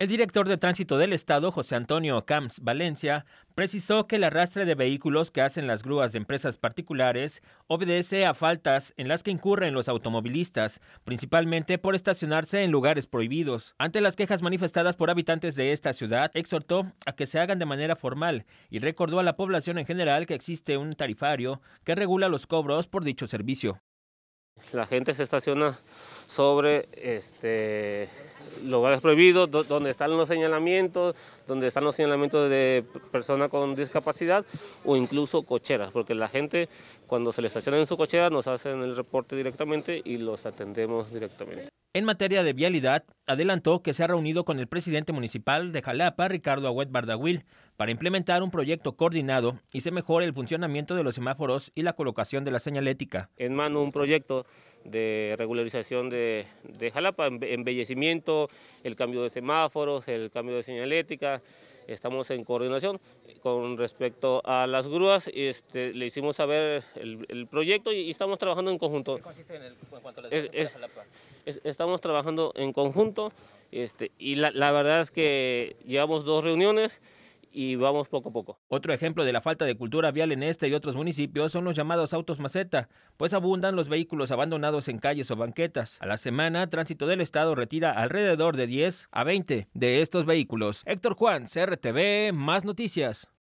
El director de tránsito del Estado, José Antonio Camps Valencia, precisó que el arrastre de vehículos que hacen las grúas de empresas particulares obedece a faltas en las que incurren los automovilistas, principalmente por estacionarse en lugares prohibidos. Ante las quejas manifestadas por habitantes de esta ciudad, exhortó a que se hagan de manera formal y recordó a la población en general que existe un tarifario que regula los cobros por dicho servicio. La gente se estaciona sobre este, lugares prohibidos, donde están los señalamientos, donde están los señalamientos de personas con discapacidad o incluso cocheras, porque la gente cuando se les estaciona en su cochera nos hacen el reporte directamente y los atendemos directamente. En materia de vialidad, adelantó que se ha reunido con el presidente municipal de Jalapa, Ricardo Agüet Bardahuil, para implementar un proyecto coordinado y se mejore el funcionamiento de los semáforos y la colocación de la señalética. En mano un proyecto de regularización de, de Jalapa, embellecimiento, el cambio de semáforos, el cambio de señalética, estamos en coordinación con respecto a las grúas. Este, le hicimos saber el, proyecto y, estamos trabajando en conjunto. ¿Qué consiste en, cuanto a la Estamos trabajando en conjunto este, y la, la verdad es que llevamos dos reuniones y vamos poco a poco. Otro ejemplo de la falta de cultura vial en este y otros municipios son los llamados autos maceta, pues abundan los vehículos abandonados en calles o banquetas. A la semana, Tránsito del Estado retira alrededor de 10 a 20 de estos vehículos. Héctor Juan, CRTV, más noticias.